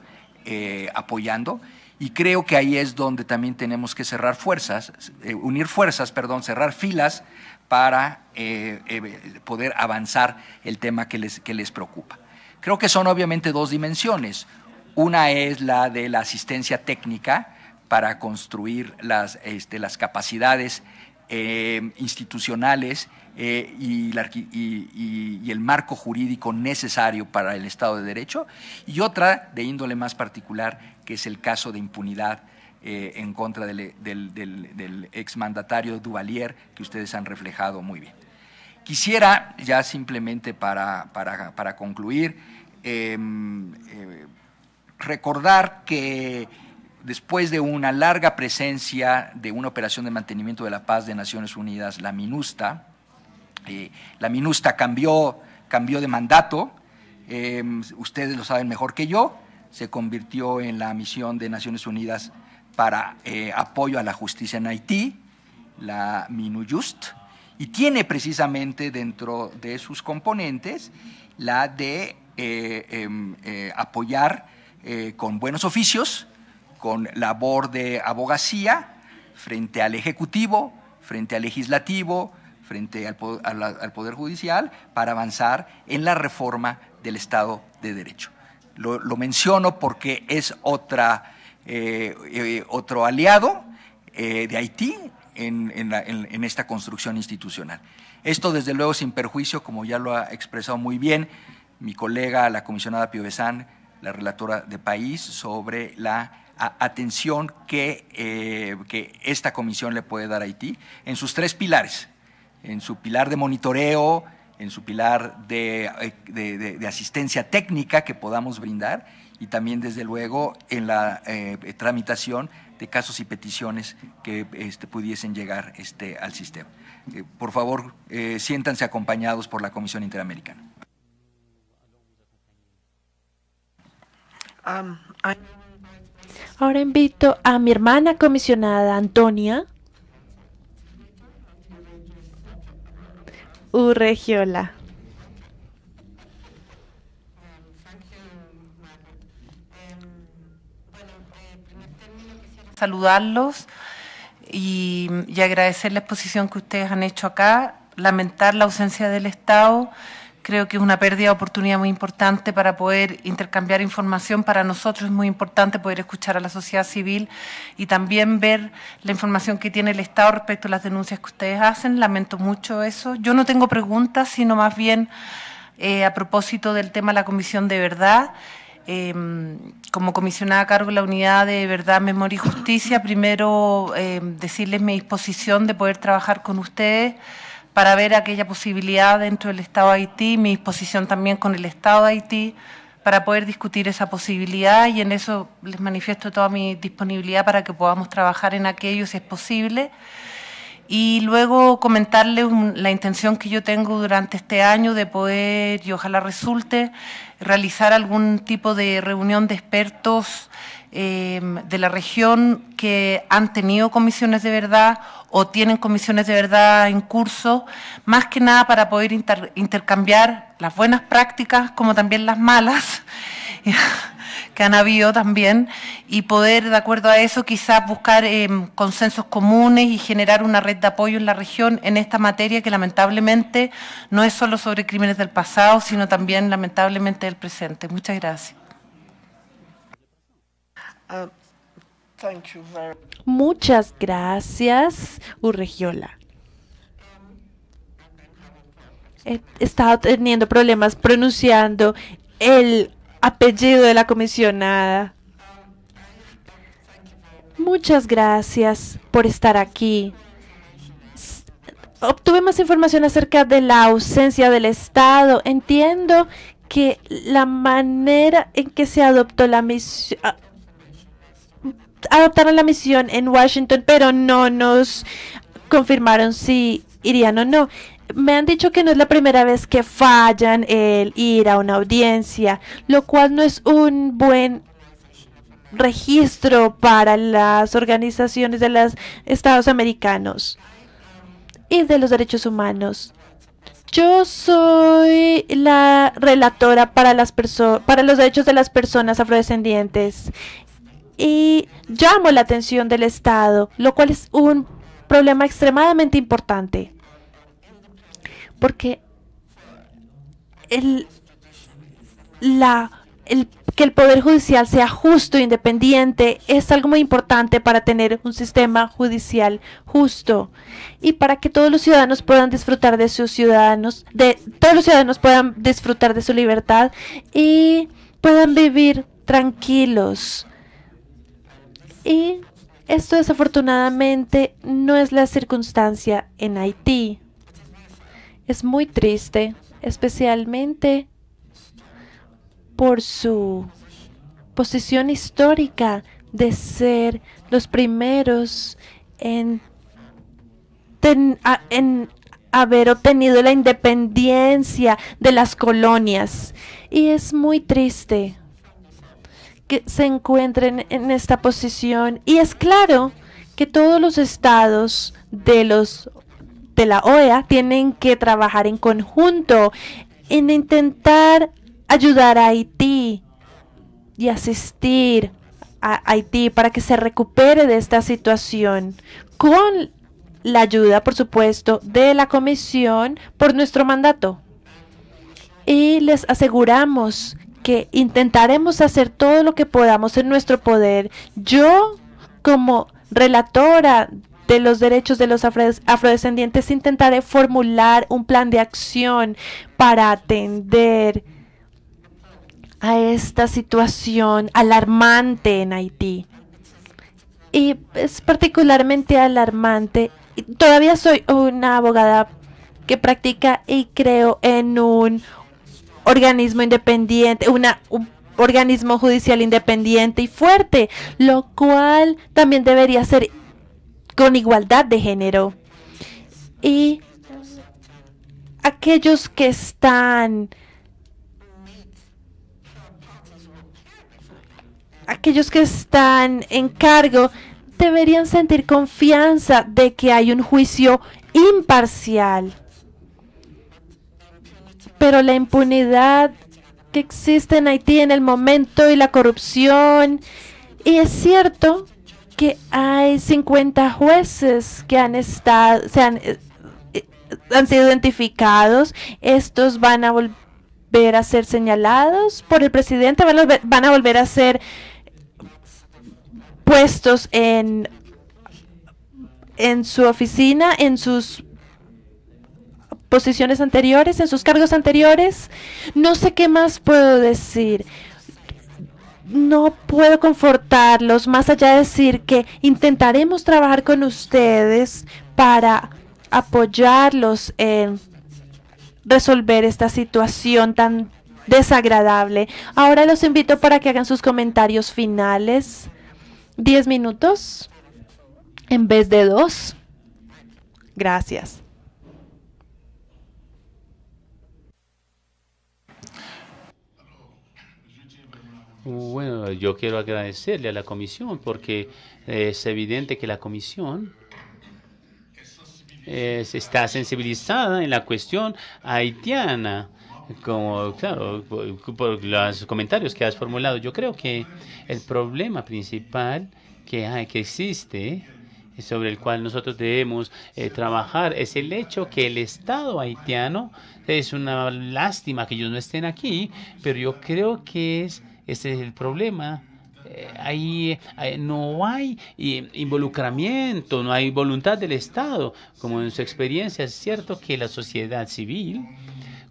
apoyando. Y creo que ahí es donde también tenemos que cerrar fuerzas, eh, unir fuerzas, perdón, cerrar filas para eh, eh, poder avanzar el tema que les, preocupa. Creo que son obviamente dos dimensiones. Una es la de la asistencia técnica para construir las, este, capacidades institucionales y, el marco jurídico necesario para el Estado de Derecho, y otra de índole más particular que es el caso de impunidad eh, en contra del, exmandatario Duvalier, que ustedes han reflejado muy bien. Quisiera, ya simplemente para, concluir, em, eh, recordar que después de una larga presencia de una operación de mantenimiento de la paz de Naciones Unidas, la MINUSTA, eh, la MINUSTA cambió, cambió de mandato, em, ustedes lo saben mejor que yo, se convirtió en la misión de Naciones Unidas para eh, apoyo a la justicia en Haití, la Minujust, y tiene precisamente dentro de sus componentes la de eh, em, eh, apoyar con buenos oficios, con labor de abogacía frente al Ejecutivo, frente al Legislativo, frente al Poder Judicial, para avanzar en la reforma del Estado de Derecho lo, menciono porque es otra, eh, eh, otro aliado eh, de Haití en, esta construcción institucional. Esto, desde luego, sin perjuicio, como ya lo ha expresado muy bien mi colega, la comisionada Piovesan la relatora de país, sobre la atención que, esta comisión le puede dar a Haití en sus tres pilares, en su pilar de monitoreo, en su pilar eh, de, asistencia técnica que podamos brindar y también, desde luego, en la eh, tramitación de casos y peticiones que este, pudiesen llegar este, al sistema. Eh, por favor, siéntanse acompañados por la Comisión Interamericana. Um, Ahora invito a mi hermana comisionada Antonia Urregiola. saludarlos y, y, agradecer la exposición que ustedes han hecho acá, lamentar la ausencia del Estado, Creo que es una pérdida de oportunidad muy importante para poder intercambiar información. Para nosotros es muy importante poder escuchar a la sociedad civil y también ver la información que tiene el Estado respecto a las denuncias que ustedes hacen. Lamento mucho eso. Yo no tengo preguntas, sino más bien eh, a propósito del tema de la Comisión de Verdad. Em, como comisionada a cargo de la Unidad de Verdad, Memoria y Justicia, primero em, decirles mi disposición de poder trabajar con ustedes para ver aquella posibilidad dentro del Estado de Haití, mi disposición también con el Estado de Haití, para poder discutir esa posibilidad y en eso les manifiesto toda mi disponibilidad para que podamos trabajar en aquello si es posible. Y luego comentarles la intención que yo tengo durante este año de poder, y ojalá resulte, realizar algún tipo de reunión de expertos Em, de la región que han tenido comisiones de verdad o tienen comisiones de verdad en curso, más que nada para poder intercambiar las buenas prácticas como también las malas que han habido también y poder, de acuerdo a eso, quizás buscar em, consensos comunes y generar una red de apoyo en la región en esta materia que lamentablemente no es solo sobre crímenes del pasado, sino también lamentablemente del presente. Muchas gracias. Ah, Muchas gracias, Urregiola. He eh, estado teniendo problemas pronunciando el apellido de la comisionada. Muchas gracias por estar aquí. Obtuve más información acerca de la ausencia del Estado. Entiendo que la manera en que se adoptó la misión ah, adoptaron la misión en Washington, pero no nos confirmaron si irían o no. Me han dicho que no es la primera vez que fallan el ir a una audiencia, lo cual no es un buen registro para las organizaciones de los estados americanos y de los derechos humanos. Yo soy la relatora para, las para los derechos de las personas afrodescendientes y llamo la atención del Estado, lo cual es un problema extremadamente importante. Porque el, la, que el Poder Judicial sea justo e independiente es algo muy importante para tener un sistema judicial justo y para que todos los ciudadanos puedan disfrutar de sus ciudadanos, de todos los ciudadanos puedan disfrutar de su libertad y puedan vivir tranquilos y esto desafortunadamente no es la circunstancia en Haití. Es muy triste, especialmente por su posición histórica de ser los primeros en, haber obtenido la independencia de las colonias. Y es muy triste que se encuentren en esta posición. Y es claro que todos los estados de los de la OEA tienen que trabajar en conjunto en intentar ayudar a Haití y asistir a Haití para que se recupere de esta situación con la ayuda, por supuesto, de la Comisión por nuestro mandato. Y les aseguramos que intentaremos hacer todo lo que podamos en nuestro poder. Yo, como relatora de los derechos de los afrodescendientes, intentaré formular un plan de acción para atender a esta situación alarmante en Haití. Y es particularmente alarmante. Todavía soy una abogada que practica y creo en un organismo independiente, una, un organismo judicial independiente y fuerte, lo cual también debería ser con igualdad de género. Y aquellos que están aquellos que están en cargo deberían sentir confianza de que hay un juicio imparcial pero la impunidad que existe en Haití en el momento y la corrupción. Y es cierto que hay 50 jueces que han estado, se eh, eh, han, sido identificados. Estos van a volver a ser señalados por el presidente, van a, van a volver a ser puestos en, en su oficina, en sus posiciones anteriores, en sus cargos anteriores. No sé qué más puedo decir. No puedo confortarlos, más allá de decir que intentaremos trabajar con ustedes para apoyarlos en resolver esta situación tan desagradable. Ahora los invito para que hagan sus comentarios finales. Diez minutos en vez de dos. Gracias. Bueno, yo quiero agradecerle a la comisión porque eh, es evidente que la comisión eh, está sensibilizada en la cuestión haitiana como claro por, los comentarios que has formulado yo creo que el problema principal que hay que existe sobre el cual nosotros debemos eh, trabajar es el hecho que el Estado haitiano es una lástima que ellos no estén aquí pero yo creo que es ese es el problema. Eh, ahí eh, no hay eh, involucramiento, no hay voluntad del Estado. Como en su experiencia, es cierto que la sociedad civil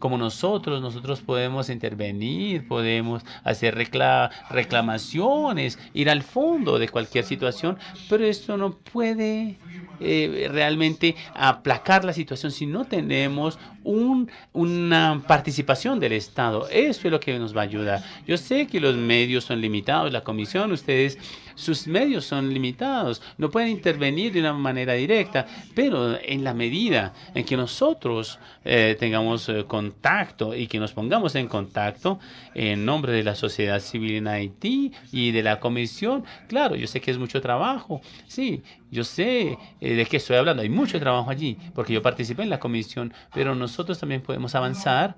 como nosotros, nosotros podemos intervenir, podemos hacer reclamaciones, ir al fondo de cualquier situación, pero esto no puede eh, realmente aplacar la situación si no tenemos un, una participación del Estado. Eso es lo que nos va a ayudar. Yo sé que los medios son limitados, la comisión, ustedes sus medios son limitados, no pueden intervenir de una manera directa, pero en la medida en que nosotros eh, tengamos eh, contacto y que nos pongamos en contacto en nombre de la sociedad civil en Haití y de la comisión, claro, yo sé que es mucho trabajo, sí, yo sé eh, de qué estoy hablando, hay mucho trabajo allí, porque yo participé en la comisión, pero nosotros también podemos avanzar.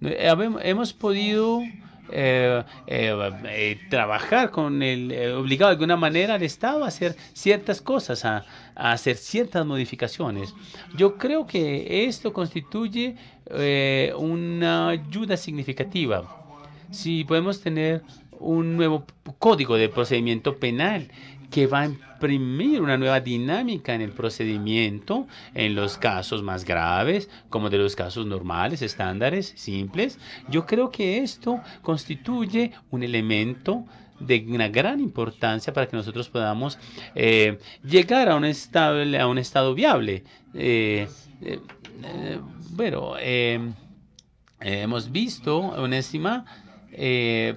Hemos podido eh, eh, eh, trabajar con el, eh, obligado de alguna manera al Estado a hacer ciertas cosas, a hacer ciertas modificaciones. Yo creo que esto constituye una ayuda significativa. Si podemos tener un nuevo código de procedimiento penal que va a imprimir una nueva dinámica en el procedimiento en los casos más graves, como de los casos normales, estándares, simples. Yo creo que esto constituye un elemento de una gran importancia para que nosotros podamos eh, llegar a un, estable, a un estado viable. Eh, eh, bueno, hemos visto, Onésima,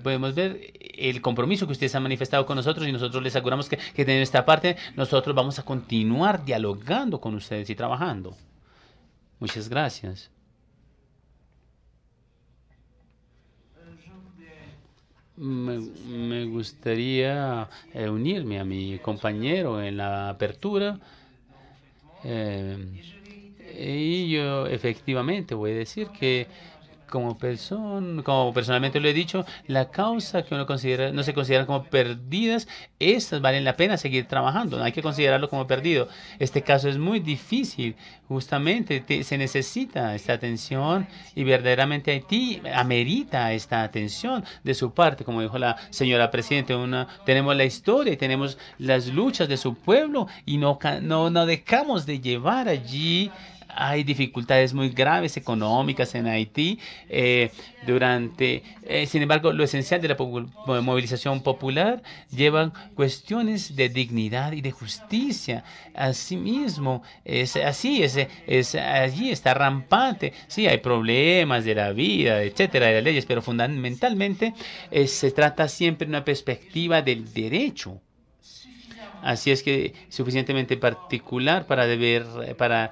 podemos ver el compromiso que ustedes han manifestado con nosotros y nosotros les aseguramos que, que de esta parte nosotros vamos a continuar dialogando con ustedes y trabajando. Muchas gracias. Me, gustaría eh, unirme a mi compañero en la apertura. Eh, y yo efectivamente voy a decir que como persona, como personalmente lo he dicho, la causa que uno considera, no se considera como perdidas, estas valen la pena seguir trabajando, no hay que considerarlo como perdido. Este caso es muy difícil, justamente se necesita esta atención y verdaderamente Haití amerita esta atención de su parte, como dijo la señora presidente una, tenemos la historia y tenemos las luchas de su pueblo y no, no, no dejamos de llevar allí hay dificultades muy graves económicas en Haití. Eh, durante, eh, sin embargo, lo esencial de la movilización popular llevan cuestiones de dignidad y de justicia. Asimismo, es así, es, es allí está rampante. Sí, hay problemas de la vida, etcétera, de las leyes, pero fundamentalmente eh, se trata siempre de una perspectiva del derecho Así es que suficientemente particular para deber, eh, para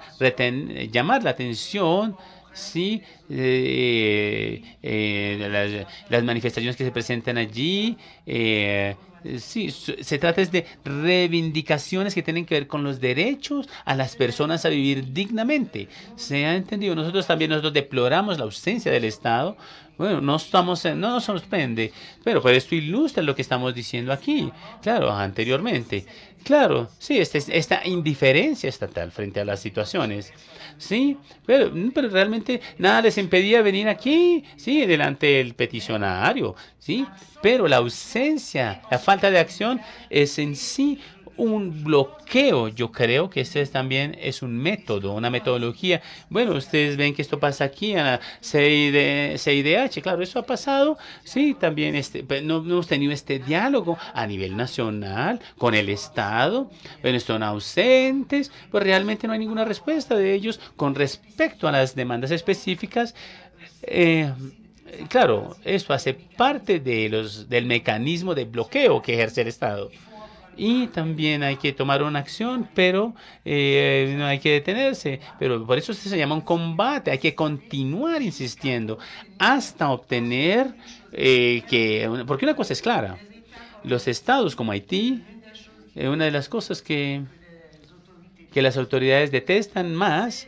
llamar la atención Sí, eh, eh, las, manifestaciones que se presentan allí. Eh, sí, se trata de reivindicaciones que tienen que ver con los derechos a las personas a vivir dignamente. Se ha entendido. Nosotros también nosotros deploramos la ausencia del Estado. Bueno, no estamos, no nos sorprende, pero, pero esto ilustra lo que estamos diciendo aquí, claro, anteriormente. Claro, sí, esta, esta indiferencia estatal frente a las situaciones. Sí, pero, mm, pero realmente nada les impedía venir aquí, sí, delante del peticionario, sí, pero la ausencia, la falta de acción es en sí un bloqueo. Yo creo que ese también es un método, una metodología. Bueno, ustedes ven que esto pasa aquí en la CIDH, claro, eso ha pasado. Sí, también este, pues, hemos tenido este diálogo a nivel nacional con el Estado. Bueno, están ausentes, pues realmente no hay ninguna respuesta de ellos con respecto a las demandas específicas. Eh, claro, esto hace parte de los, del mecanismo de bloqueo que ejerce el Estado y también hay que tomar una acción, pero eh, no hay que detenerse. Pero por eso se llama un combate, hay que continuar insistiendo hasta obtener eh, que... Porque una cosa es clara, los estados como Haití, eh, una de las cosas que, que las autoridades detestan más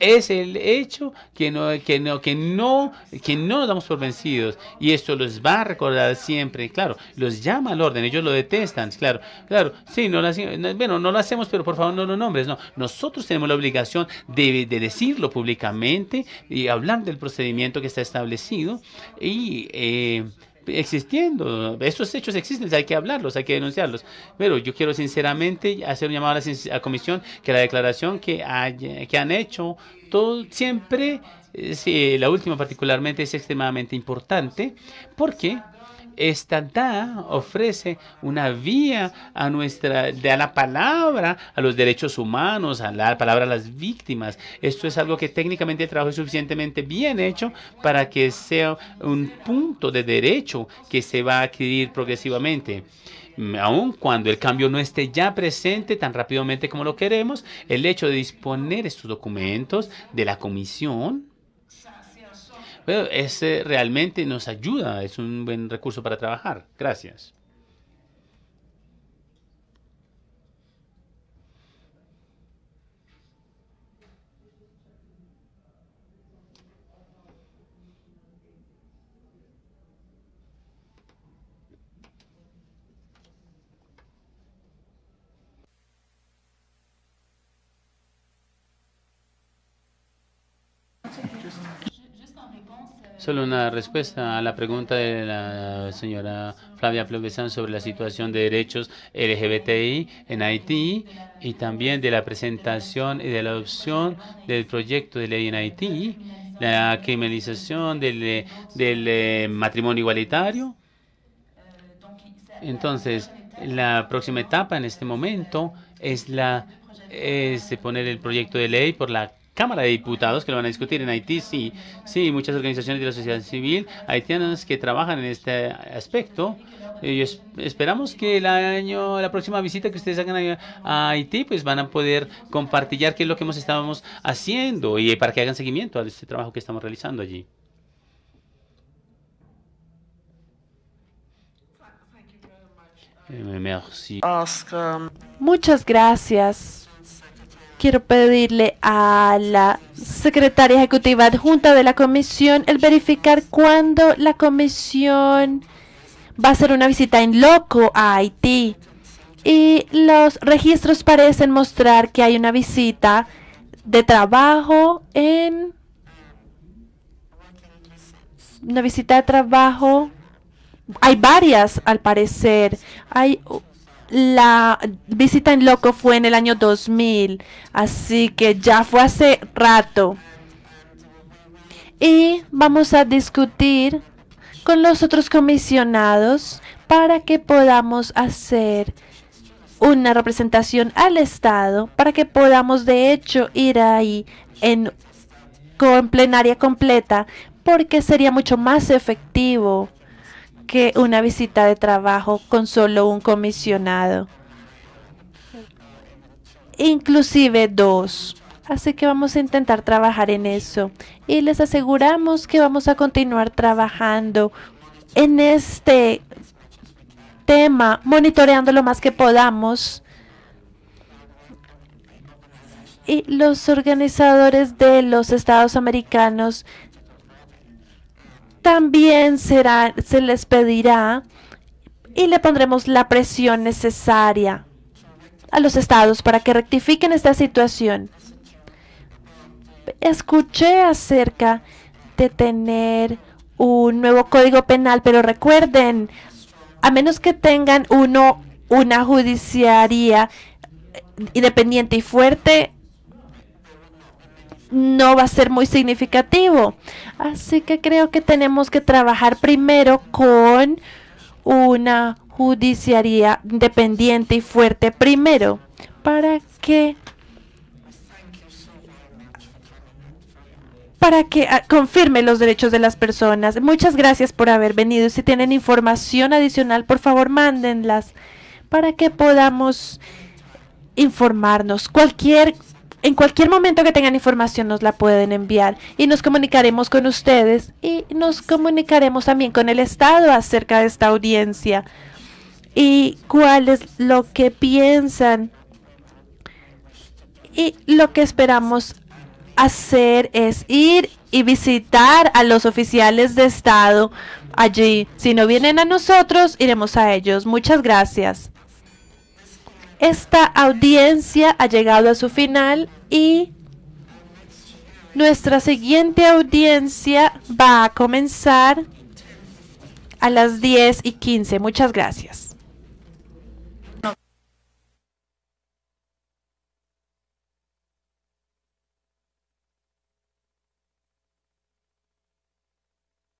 es el hecho que no, que no, que no, que no nos damos por vencidos. Y esto los va a recordar siempre, claro. Los llama al orden, ellos lo detestan, claro, claro. Sí, no lo, bueno, no lo hacemos, pero por favor no lo nombres, no. Nosotros tenemos la obligación de, decirlo públicamente y hablar del procedimiento que está establecido y eh, existiendo. Estos hechos existen, hay que hablarlos, hay que denunciarlos. Pero yo quiero sinceramente hacer un llamado a la comisión que la declaración que, hay, que han hecho todo, siempre, eh, la última particularmente, es extremadamente importante porque esta da, ofrece una vía a nuestra, de la palabra, a los derechos humanos, a la palabra a las víctimas. Esto es algo que técnicamente el trabajo es suficientemente bien hecho para que sea un punto de derecho que se va a adquirir progresivamente mm, aun cuando el cambio no esté ya presente tan rápidamente como lo queremos, el hecho de disponer estos documentos de la comisión pero ese realmente nos ayuda, es un buen recurso para trabajar. Gracias. Solo una respuesta a la pregunta de la señora Flavia Plovesan sobre la situación de derechos LGBTI en Haití y también de la presentación y de la adopción del proyecto de ley en Haití, la criminalización del, eh, matrimonio igualitario. Entonces, la próxima etapa en este momento es la es poner el proyecto de ley por la Cámara de Diputados que lo van a discutir en Haití. Sí, sí, muchas organizaciones de la sociedad civil haitianas que trabajan en este aspecto. Eh, y esperamos que el año, la próxima visita que ustedes hagan a, Haití, pues van a poder compartir qué es lo que hemos estábamos haciendo y para que hagan seguimiento a este trabajo que estamos realizando allí. Eh, muchas gracias quiero pedirle a la secretaria ejecutiva adjunta de la comisión el verificar cuándo la comisión va a hacer una visita en loco a Haití. Y los registros parecen mostrar que hay una visita de trabajo en... Una visita de trabajo. Hay varias, al parecer. Hay la visita en Loco fue en el año 2000, así que ya fue hace rato. Y vamos a discutir con los otros comisionados para que podamos hacer una representación al Estado, para que podamos de hecho ir ahí en con plenaria completa, porque sería mucho más efectivo que una visita de trabajo con solo un comisionado. Inclusive dos. Así que vamos a intentar trabajar en eso. Y les aseguramos que vamos a continuar trabajando en este tema, monitoreando lo más que podamos. Y los organizadores de los estados americanos también será, se les pedirá y le pondremos la presión necesaria a los estados para que rectifiquen esta situación. Escuché acerca de tener un nuevo código penal, pero recuerden, a menos que tengan uno una judiciaría eh, independiente y fuerte, no va a ser muy significativo. Así que creo que tenemos que trabajar primero con una judiciaría independiente y fuerte primero para que para que ah, confirme los derechos de las personas. Muchas gracias por haber venido. Si tienen información adicional, por favor, mándenlas para que podamos informarnos. Cualquier en cualquier momento que tengan información nos la pueden enviar y nos comunicaremos con ustedes y nos comunicaremos también con el Estado acerca de esta audiencia y cuál es lo que piensan. Y lo que esperamos hacer es ir y visitar a los oficiales de Estado allí. Si no vienen a nosotros, iremos a ellos. Muchas gracias. Esta audiencia ha llegado a su final y nuestra siguiente audiencia va a comenzar a las 10 y 15. Muchas gracias.